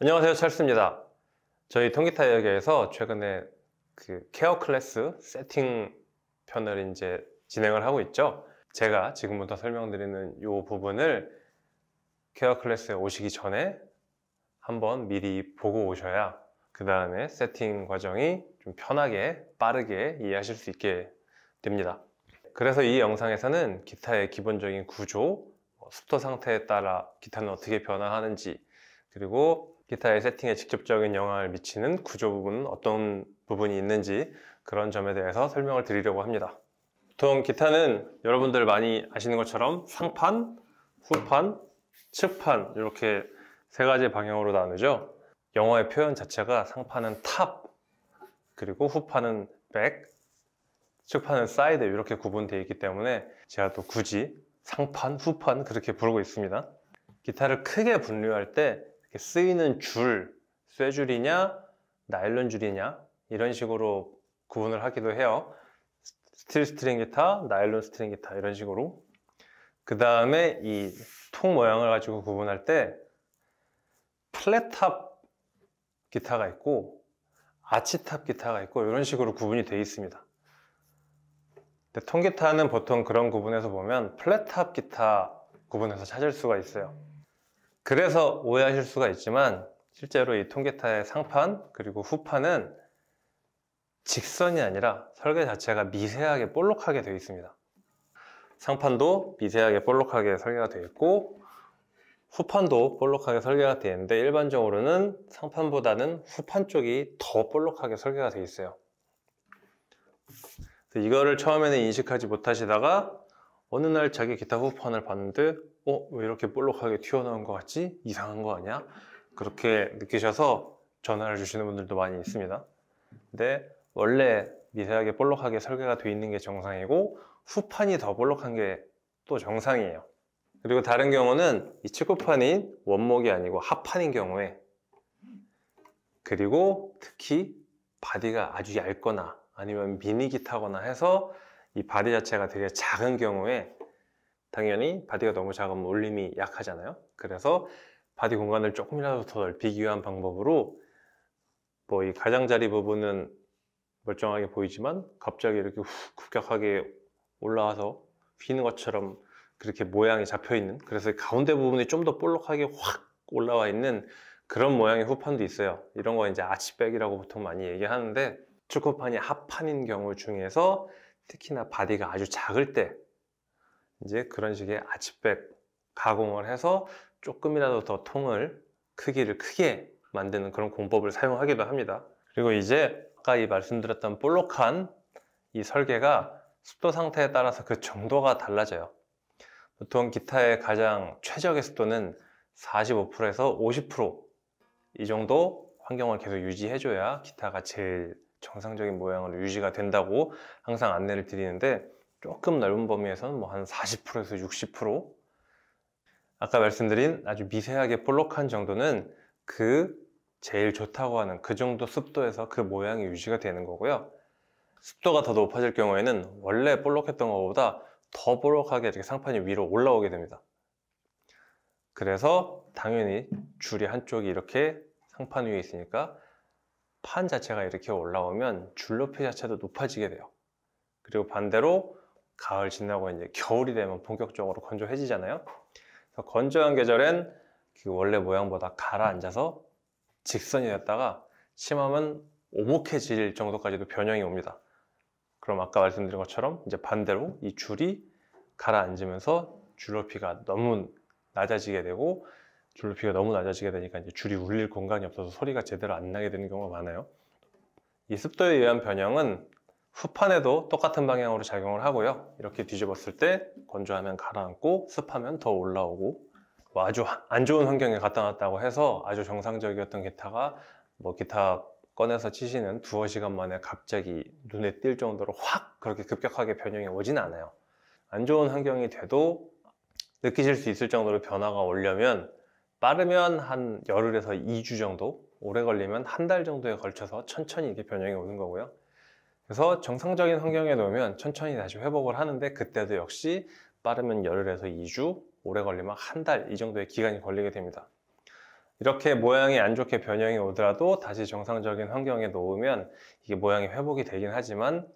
안녕하세요 찰스입니다 저희 통기타 이야기에서 최근에 그 케어 클래스 세팅 편을 이제 진행을 하고 있죠 제가 지금부터 설명드리는 이 부분을 케어 클래스에 오시기 전에 한번 미리 보고 오셔야 그 다음에 세팅 과정이 좀 편하게 빠르게 이해하실 수 있게 됩니다 그래서 이 영상에서는 기타의 기본적인 구조, 습도 뭐 상태에 따라 기타는 어떻게 변화하는지 그리고 기타의 세팅에 직접적인 영향을 미치는 구조 부분은 어떤 부분이 있는지 그런 점에 대해서 설명을 드리려고 합니다. 보통 기타는 여러분들 많이 아시는 것처럼 상판, 후판, 측판 이렇게 세 가지 방향으로 나누죠. 영어의 표현 자체가 상판은 탑, 그리고 후판은 백, 측판은 사이드 이렇게 구분되어 있기 때문에 제가 또 굳이 상판, 후판 그렇게 부르고 있습니다. 기타를 크게 분류할 때 쓰이는 줄, 쇠줄이냐, 나일론 줄이냐 이런 식으로 구분을 하기도 해요. 스틸 스트링 기타, 나일론 스트링 기타 이런 식으로. 그 다음에 이 통 모양을 가지고 구분할 때 플랫탑 기타가 있고 아치탑 기타가 있고 이런 식으로 구분이 되어 있습니다. 통기타는 보통 그런 구분에서 보면 플랫탑 기타 구분에서 찾을 수가 있어요. 그래서 오해하실 수가 있지만 실제로 이 통기타의 상판 그리고 후판은 직선이 아니라 설계 자체가 미세하게 볼록하게 되어 있습니다. 상판도 미세하게 볼록하게 설계가 되어 있고 후판도 볼록하게 설계가 되어 있는데 일반적으로는 상판보다는 후판 쪽이 더 볼록하게 설계가 되어 있어요. 이거를 처음에는 인식하지 못하시다가 어느 날 자기 기타 후판을 봤는데 어, 왜 이렇게 볼록하게 튀어나온 것 같지? 이상한 거 아니야? 그렇게 느끼셔서 전화를 주시는 분들도 많이 있습니다. 근데 원래 미세하게 볼록하게 설계가 돼 있는 게 정상이고 후판이 더 볼록한 게 또 정상이에요. 그리고 다른 경우는 이 측우판이 원목이 아니고 하판인 경우에 그리고 특히 바디가 아주 얇거나 아니면 미니기 타거나 해서 이 바디 자체가 되게 작은 경우에 당연히 바디가 너무 작으면 올림이 약하잖아요. 그래서 바디 공간을 조금이라도 더 넓히기 위한 방법으로 뭐 이 가장자리 부분은 멀쩡하게 보이지만 갑자기 이렇게 훅 급격하게 올라와서 휘는 것처럼 그렇게 모양이 잡혀 있는 그래서 가운데 부분이 좀 더 볼록하게 확 올라와 있는 그런 모양의 후판도 있어요 이런 거 이제 아치백이라고 보통 많이 얘기하는데 축구판이 합판인 경우 중에서 특히나 바디가 아주 작을 때 이제 그런 식의 아치백 가공을 해서 조금이라도 더 통을 크기를 크게 만드는 그런 공법을 사용하기도 합니다. 그리고 이제 아까 이 말씀드렸던 볼록한 이 설계가 습도 상태에 따라서 그 정도가 달라져요. 보통 기타의 가장 최적의 습도는 45%에서 50%이 정도 환경을 계속 유지해줘야 기타가 제일 정상적인 모양으로 유지가 된다고 항상 안내를 드리는데 조금 넓은 범위에서는 뭐 한 40%에서 60% 아까 말씀드린 아주 미세하게 볼록한 정도는 그 제일 좋다고 하는 그 정도 습도에서 그 모양이 유지가 되는 거고요. 습도가 더 높아질 경우에는 원래 볼록했던 것보다 더 볼록하게 이렇게 상판이 위로 올라오게 됩니다. 그래서 당연히 줄이 한쪽이 이렇게 상판 위에 있으니까 판 자체가 이렇게 올라오면 줄 높이 자체도 높아지게 돼요. 그리고 반대로 가을 지나고 이제 겨울이 되면 본격적으로 건조해지잖아요. 그래서 건조한 계절엔 그 원래 모양보다 가라앉아서 직선이 됐다가 심하면 오목해질 정도까지도 변형이 옵니다. 그럼 아까 말씀드린 것처럼 이제 반대로 이 줄이 가라앉으면서 줄높이가 너무 낮아지게 되고 줄높이가 너무 낮아지게 되니까 이제 줄이 울릴 공간이 없어서 소리가 제대로 안 나게 되는 경우가 많아요. 이 습도에 의한 변형은 후판에도 똑같은 방향으로 작용을 하고요. 이렇게 뒤집었을 때 건조하면 가라앉고 습하면 더 올라오고 뭐 아주 안 좋은 환경에 갖다 놨다고 해서 아주 정상적이었던 기타가 뭐 기타 꺼내서 치시는 두어 시간 만에 갑자기 눈에 띌 정도로 확 그렇게 급격하게 변형이 오진 않아요. 안 좋은 환경이 돼도 느끼실 수 있을 정도로 변화가 오려면 빠르면 한 열흘에서 2주 정도, 오래 걸리면 한 달 정도에 걸쳐서 천천히 이게 변형이 오는 거고요. 그래서 정상적인 환경에 놓으면 천천히 다시 회복을 하는데 그때도 역시 빠르면 열흘에서 2주, 오래 걸리면 한 달 이 정도의 기간이 걸리게 됩니다. 이렇게 모양이 안 좋게 변형이 오더라도 다시 정상적인 환경에 놓으면 이게 모양이 회복이 되긴 하지만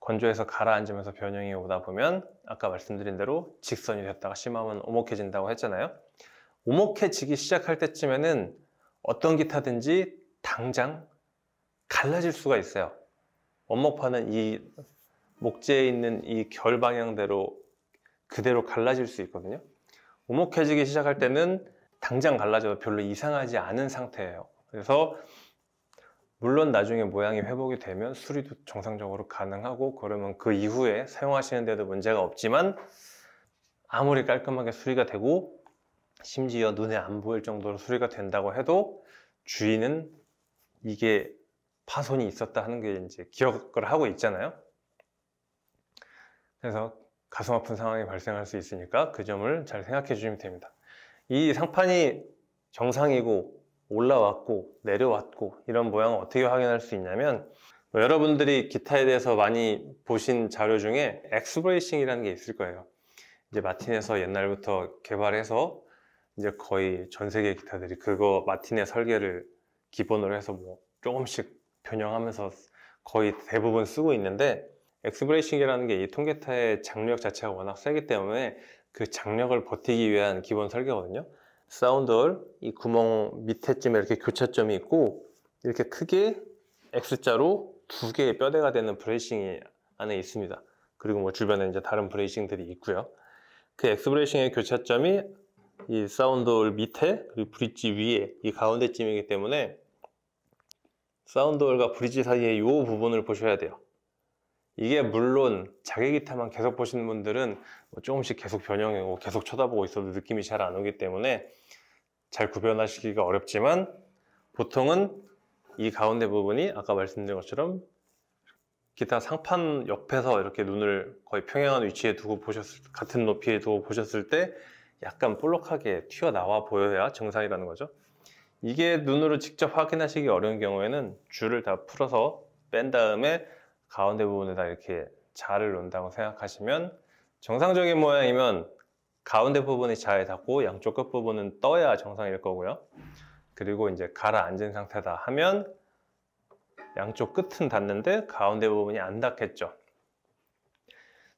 건조해서 가라앉으면서 변형이 오다 보면 아까 말씀드린 대로 직선이 됐다가 심하면 오목해진다고 했잖아요. 오목해지기 시작할 때쯤에는 어떤 기타든지 당장 갈라질 수가 있어요. 원목파는 이 목재에 있는 이 결 방향대로 그대로 갈라질 수 있거든요. 오목해지기 시작할 때는 당장 갈라져도 별로 이상하지 않은 상태예요. 그래서 물론 나중에 모양이 회복이 되면 수리도 정상적으로 가능하고 그러면 그 이후에 사용하시는데도 문제가 없지만 아무리 깔끔하게 수리가 되고 심지어 눈에 안 보일 정도로 수리가 된다고 해도 주인은 이게 파손이 있었다 하는 게 이제 기억을 하고 있잖아요. 그래서 가슴 아픈 상황이 발생할 수 있으니까 그 점을 잘 생각해 주시면 됩니다. 이 상판이 정상이고 올라왔고 내려왔고 이런 모양을 어떻게 확인할 수 있냐면 뭐 여러분들이 기타에 대해서 많이 보신 자료 중에 엑스브레이싱이라는 게 있을 거예요. 이제 마틴에서 옛날부터 개발해서 이제 거의 전 세계 기타들이 그거 마틴의 설계를 기본으로 해서 뭐 조금씩 변형하면서 거의 대부분 쓰고 있는데 엑스브레이싱이라는 게 이통계타의 장력 자체가 워낙 세기 때문에 그 장력을 버티기 위한 기본 설계거든요 사운드홀 이 구멍 밑에쯤에 이렇게 교차점이 있고 이렇게 크게 X자로 두 개의 뼈대가 되는 브레이싱이 안에 있습니다 그리고 뭐 주변에 이제 다른 브레이싱들이 있고요 그 엑스브레이싱의 교차점이 이 사운드홀 밑에 그리고 브릿지 위에 이 가운데쯤이기 때문에 사운드홀과 브릿지 사이의 이 부분을 보셔야 돼요. 이게 물론 자기 기타만 계속 보시는 분들은 뭐 조금씩 계속 변형하고 계속 쳐다보고 있어도 느낌이 잘 안 오기 때문에 잘 구별하시기가 어렵지만 보통은 이 가운데 부분이 아까 말씀드린 것처럼 기타 상판 옆에서 이렇게 눈을 거의 평행한 위치에 두고 보셨을 같은 높이에 두고 보셨을 때 약간 볼록하게 튀어나와 보여야 정상이라는 거죠. 이게 눈으로 직접 확인하시기 어려운 경우에는 줄을 다 풀어서 뺀 다음에 가운데 부분에다 이렇게 자를 놓는다고 생각하시면 정상적인 모양이면 가운데 부분이 자에 닿고 양쪽 끝 부분은 떠야 정상일 거고요. 그리고 이제 가라앉은 상태다 하면 양쪽 끝은 닿는데 가운데 부분이 안 닿겠죠.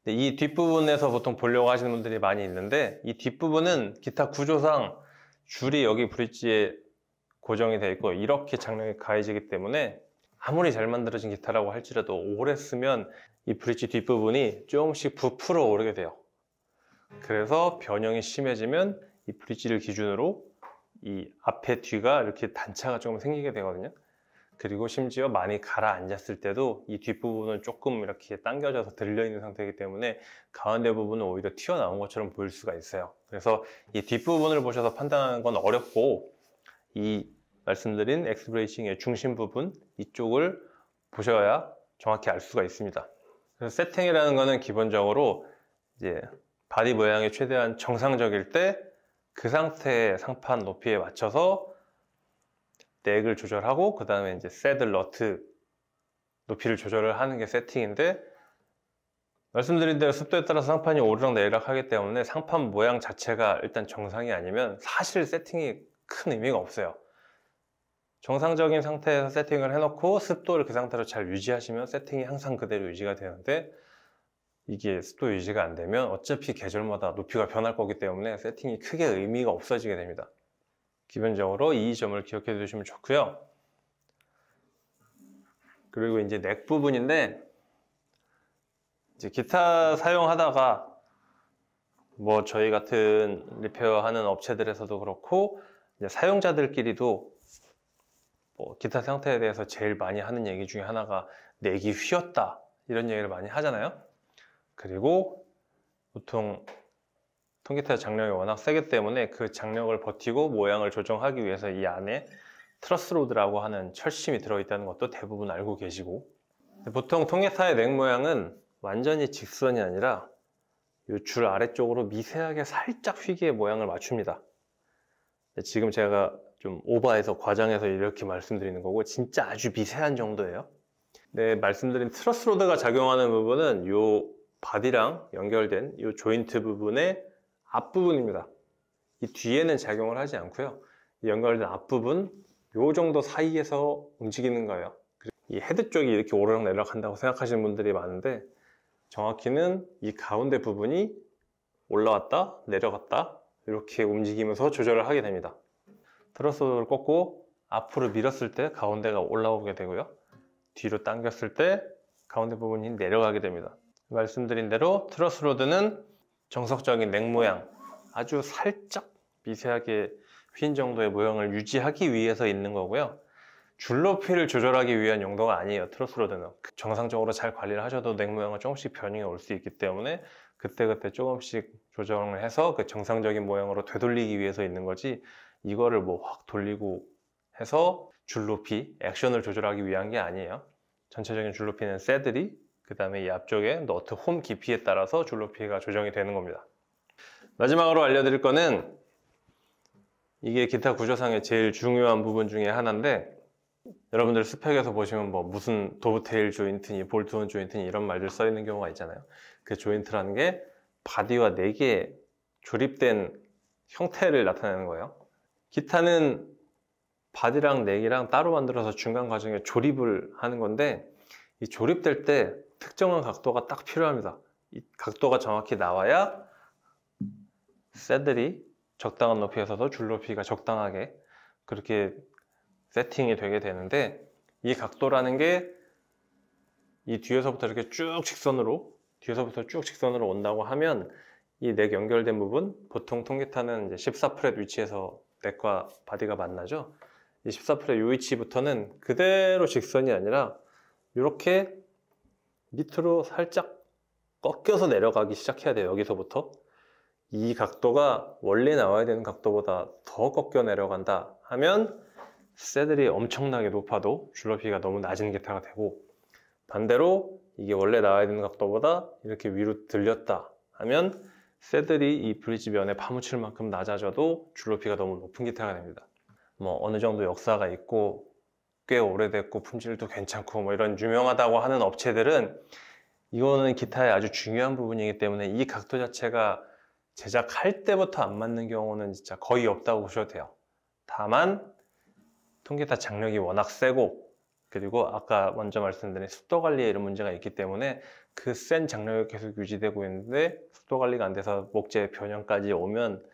이 뒷부분에서 보통 보려고 하시는 분들이 많이 있는데 이 뒷부분은 기타 구조상 줄이 여기 브릿지에 고정이 되어 있고 이렇게 장력이 가해지기 때문에 아무리 잘 만들어진 기타라고 할지라도 오래 쓰면 이 브릿지 뒷부분이 조금씩 부풀어 오르게 돼요 그래서 변형이 심해지면 이 브릿지를 기준으로 이 앞에 뒤가 이렇게 단차가 조금 생기게 되거든요 그리고 심지어 많이 가라앉았을 때도 이 뒷부분은 조금 이렇게 당겨져서 들려있는 상태이기 때문에 가운데 부분은 오히려 튀어나온 것처럼 보일 수가 있어요 그래서 이 뒷부분을 보셔서 판단하는 건 어렵고 이 말씀드린 엑스브레이싱의 중심 부분 이쪽을 보셔야 정확히 알 수가 있습니다. 그래서 세팅이라는 것은 기본적으로 이제 바디 모양이 최대한 정상적일 때 그 상태의 상판 높이에 맞춰서 넥을 조절하고 그 다음에 이제 새들 너트 높이를 조절을 하는 게 세팅인데 말씀드린 대로 습도에 따라서 상판이 오르락 내리락 하기 때문에 상판 모양 자체가 일단 정상이 아니면 사실 세팅이 큰 의미가 없어요 정상적인 상태에서 세팅을 해놓고 습도를 그 상태로 잘 유지하시면 세팅이 항상 그대로 유지가 되는데 이게 습도 유지가 안 되면 어차피 계절마다 높이가 변할 거기 때문에 세팅이 크게 의미가 없어지게 됩니다. 기본적으로 이 점을 기억해 두시면 좋고요. 그리고 이제 넥 부분인데 이제 기타 사용하다가 뭐 저희 같은 리페어하는 업체들에서도 그렇고 사용자들끼리도 뭐 기타 상태에 대해서 제일 많이 하는 얘기 중에 하나가 내기 휘었다 이런 얘기를 많이 하잖아요. 그리고 보통 통기타 장력이 워낙 세기 때문에 그 장력을 버티고 모양을 조정하기 위해서 이 안에 트러스로드라고 하는 철심이 들어있다는 것도 대부분 알고 계시고 보통 통기타의 넥 모양은 완전히 직선이 아니라 이줄 아래쪽으로 미세하게 살짝 휘기의 모양을 맞춥니다. 지금 제가 좀 오버해서 과장해서 이렇게 말씀드리는 거고 진짜 아주 미세한 정도예요. 네, 말씀드린 트러스 로드가 작용하는 부분은 이 바디랑 연결된 이 조인트 부분의 앞부분입니다. 이 뒤에는 작용을 하지 않고요. 연결된 앞부분 이 정도 사이에서 움직이는 거예요. 이 헤드 쪽이 이렇게 오르락 내리락 한다고 생각하시는 분들이 많은데 정확히는 이 가운데 부분이 올라왔다 내려갔다 이렇게 움직이면서 조절을 하게 됩니다. 트러스를 꺾고 앞으로 밀었을 때 가운데가 올라오게 되고요. 뒤로 당겼을 때 가운데 부분이 내려가게 됩니다. 말씀드린 대로 트러스 로드는 정석적인 냉 모양 아주 살짝 미세하게 휜 정도의 모양을 유지하기 위해서 있는 거고요. 줄높이를 조절하기 위한 용도가 아니에요. 트러스 로드는 정상적으로 잘 관리를 하셔도 냉 모양은 조금씩 변형이 올 수 있기 때문에 그때그때 조금씩 조정을 해서 그 정상적인 모양으로 되돌리기 위해서 있는 거지 이거를 뭐 확 돌리고 해서 줄 높이, 액션을 조절하기 위한 게 아니에요. 전체적인 줄 높이는 새들이 그 다음에 이 앞쪽에 너트 홈 깊이에 따라서 줄 높이가 조정이 되는 겁니다. 마지막으로 알려드릴 거는 이게 기타 구조상의 제일 중요한 부분 중에 하나인데 여러분들 스펙에서 보시면 뭐 무슨 도브테일 조인트니 볼트온 조인트니 이런 말들 써 있는 경우가 있잖아요. 그 조인트라는 게 바디와 4개 조립된 형태를 나타내는 거예요. 기타는 바디랑 넥이랑 따로 만들어서 중간 과정에 조립을 하는 건데 이 조립될 때 특정한 각도가 딱 필요합니다. 이 각도가 정확히 나와야 셋들이 적당한 높이에서도 줄 높이가 적당하게 그렇게 세팅이 되게 되는데 이 각도라는 게 이 뒤에서부터 이렇게 쭉 직선으로 뒤에서부터 쭉 직선으로 온다고 하면 이 넥 연결된 부분 보통 통기타는 이제 14프렛 위치에서 넥과 바디가 만나죠. 24프레 요 위치부터는 그대로 직선이 아니라 이렇게 밑으로 살짝 꺾여서 내려가기 시작해야 돼요. 여기서부터. 이 각도가 원래 나와야 되는 각도보다 더 꺾여 내려간다 하면 새들이 엄청나게 높아도 줄넘기가 너무 낮은 기타가 되고 반대로 이게 원래 나와야 되는 각도보다 이렇게 위로 들렸다 하면 새들이 이브릿지변에 파묻힐 만큼 낮아져도 줄높이가 너무 높은 기타가 됩니다. 뭐 어느 정도 역사가 있고 꽤 오래됐고 품질도 괜찮고 뭐 이런 유명하다고 하는 업체들은 이거는 기타의 아주 중요한 부분이기 때문에 이 각도 자체가 제작할 때부터 안 맞는 경우는 진짜 거의 없다고 보셔도 돼요. 다만 통기타 장력이 워낙 세고 그리고 아까 먼저 말씀드린 습도 관리에 이런 문제가 있기 때문에 그 센 장력이 계속 유지되고 있는데 습도 관리가 안 돼서 목재 변형까지 오면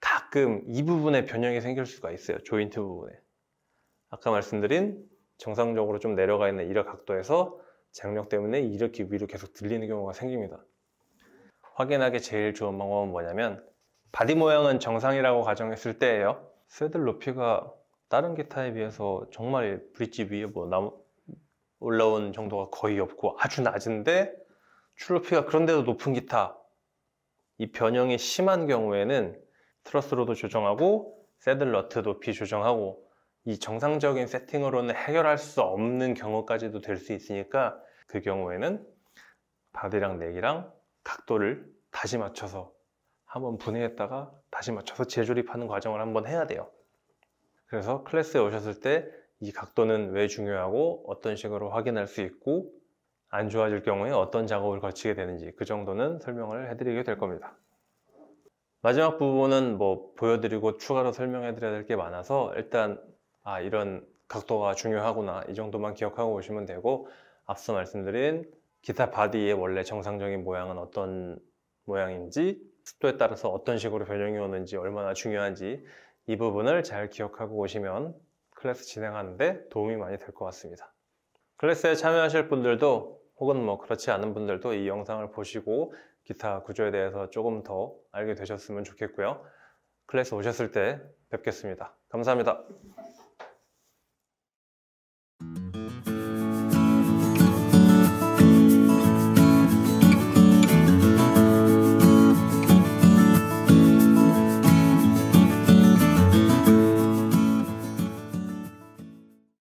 가끔 이 부분에 변형이 생길 수가 있어요. 조인트 부분에. 아까 말씀드린 정상적으로 좀 내려가 있는 이력 각도에서 장력 때문에 이렇게 위로 계속 들리는 경우가 생깁니다. 확인하기 제일 좋은 방법은 뭐냐면 바디 모양은 정상이라고 가정했을 때예요. 쇠들 높이가 다른 기타에 비해서 정말 브릿지 위에 뭐 남, 올라온 정도가 거의 없고 아주 낮은데 출루피가 그런데도 높은 기타 이 변형이 심한 경우에는 트러스로도 조정하고 세들러트도이 조정하고 이 정상적인 세팅으로는 해결할 수 없는 경우까지도 될 수 있으니까 그 경우에는 바디랑 넥이랑 각도를 다시 맞춰서 한번 분해했다가 다시 맞춰서 재조립하는 과정을 한번 해야 돼요. 그래서 클래스에 오셨을 때 이 각도는 왜 중요하고 어떤 식으로 확인할 수 있고 안 좋아질 경우에 어떤 작업을 거치게 되는지 그 정도는 설명을 해드리게 될 겁니다. 마지막 부분은 뭐 보여드리고 추가로 설명해드려야 될 게 많아서 일단 아 이런 각도가 중요하구나 이 정도만 기억하고 오시면 되고 앞서 말씀드린 기타 바디의 원래 정상적인 모양은 어떤 모양인지 습도에 따라서 어떤 식으로 변형이 오는지 얼마나 중요한지 이 부분을 잘 기억하고 오시면 클래스 진행하는데 도움이 많이 될 것 같습니다. 클래스에 참여하실 분들도 혹은 뭐 그렇지 않은 분들도 이 영상을 보시고 기타 구조에 대해서 조금 더 알게 되셨으면 좋겠고요. 클래스 오셨을 때 뵙겠습니다. 감사합니다.